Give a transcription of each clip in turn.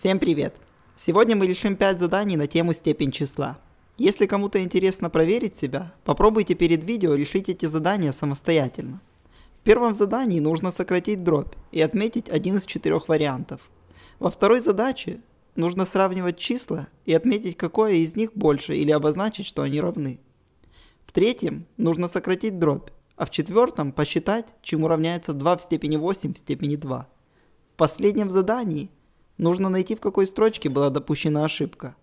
Всем привет! Сегодня мы решим 5 заданий на тему степень числа. Если кому-то интересно проверить себя, попробуйте перед видео решить эти задания самостоятельно. В первом задании нужно сократить дробь и отметить один из четырех вариантов. Во второй задаче нужно сравнивать числа и отметить, какое из них больше или обозначить, что они равны. В третьем нужно сократить дробь, а в четвертом посчитать, чему равняется 2 в степени 8 в степени 2. В последнем задании – Нужно найти, в какой строчке была допущена ошибка.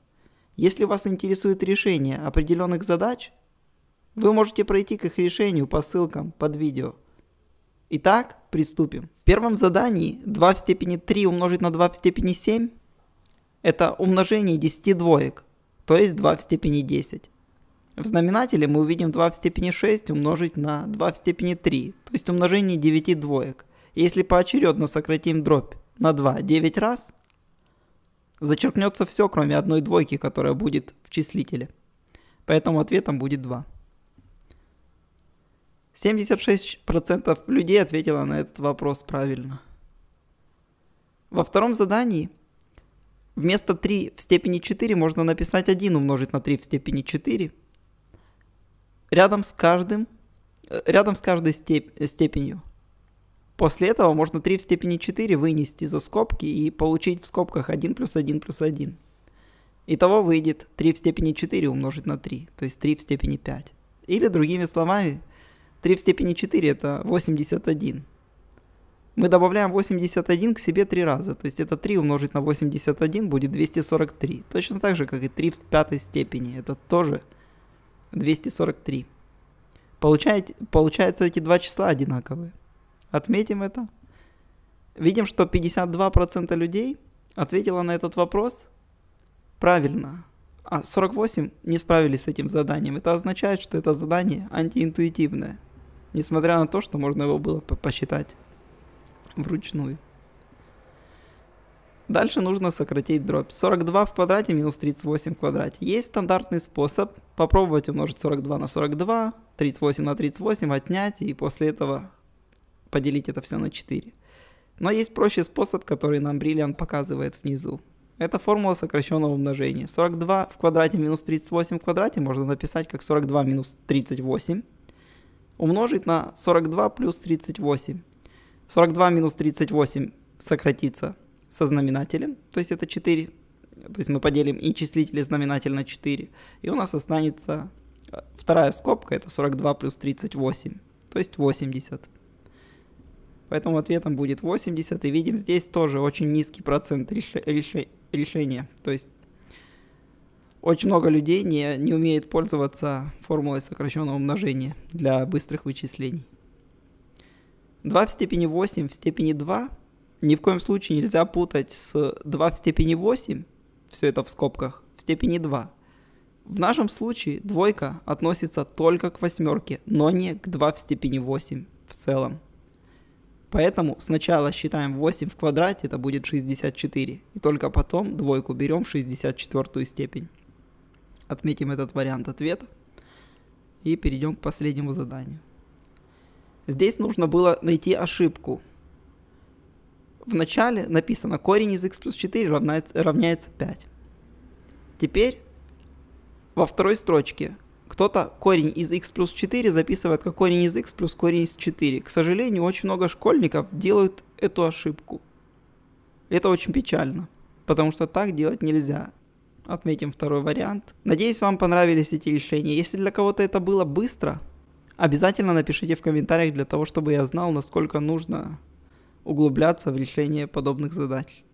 Если вас интересует решение определенных задач, вы можете пройти к их решению по ссылкам под видео. Итак, приступим. В первом задании 2 в степени 3 умножить на 2 в степени 7 – это умножение 10 двоек, то есть 2 в степени 10. В знаменателе мы увидим 2 в степени 6 умножить на 2 в степени 3, то есть умножение 9 двоек. Если поочередно сократим дробь на 2 9 раз – Зачеркнется все, кроме одной двойки, которая будет в числителе. Поэтому ответом будет 2. 76% людей ответило на этот вопрос правильно. Во втором задании вместо 3 в степени 4 можно написать 1 умножить на 3 в степени 4. Рядом с каждым, э, рядом с каждой степ, степенью После этого можно 3 в степени 4 вынести за скобки и получить в скобках 1 плюс 1 плюс 1. Итого выйдет 3 в степени 4 умножить на 3, то есть 3 в степени 5. Или другими словами, 3 в степени 4 это 81. Мы добавляем 81 к себе 3 раза, то есть это 3 умножить на 81 будет 243. Точно так же, как и 3 в пятой степени, это тоже 243. Получаете, получается эти два числа одинаковые. Отметим это. Видим, что 52% людей ответило на этот вопрос правильно, а 48 не справились с этим заданием. Это означает, что это задание антиинтуитивное, несмотря на то, что можно его было посчитать вручную. Дальше нужно сократить дробь. 42 в квадрате минус 38 в квадрате. Есть стандартный способ попробовать умножить 42 на 42, 38 на 38, отнять и после этого поделить это все на 4. Но есть проще способ, который нам Brilliant показывает внизу. Это формула сокращенного умножения. 42 в квадрате минус 38 в квадрате можно написать как 42 минус 38 умножить на 42 плюс 38. 42 минус 38 сократится со знаменателем, то есть это 4. То есть мы поделим и числитель, и знаменатель на 4. И у нас останется э, вторая скобка, это 42 плюс 38, то есть 80. Поэтому ответом будет 80. И видим здесь тоже очень низкий процент реш... Реш... решения. То есть очень много людей не, не умеет пользоваться формулой сокращенного умножения для быстрых вычислений. 2 в степени 8 в степени 2 ни в коем случае нельзя путать с 2 в степени 8, все это в скобках, в степени 2. В нашем случае двойка относится только к восьмерке, но не к 2 в степени 8 в целом. Поэтому сначала считаем 8 в квадрате, это будет 64. И только потом двойку берем в 64 степень. Отметим этот вариант ответа. И перейдем к последнему заданию. Здесь нужно было найти ошибку. В начале написано корень из x плюс 4 равняется, равняется 5. Теперь во второй строчке кто-то корень из x плюс 4 записывает как корень из x плюс корень из 4. К сожалению, очень много школьников делают эту ошибку. Это очень печально, потому что так делать нельзя. Отметим второй вариант. Надеюсь, вам понравились эти решения. Если для кого-то это было быстро, обязательно напишите в комментариях для того, чтобы я знал, насколько нужно углубляться в решение подобных задач.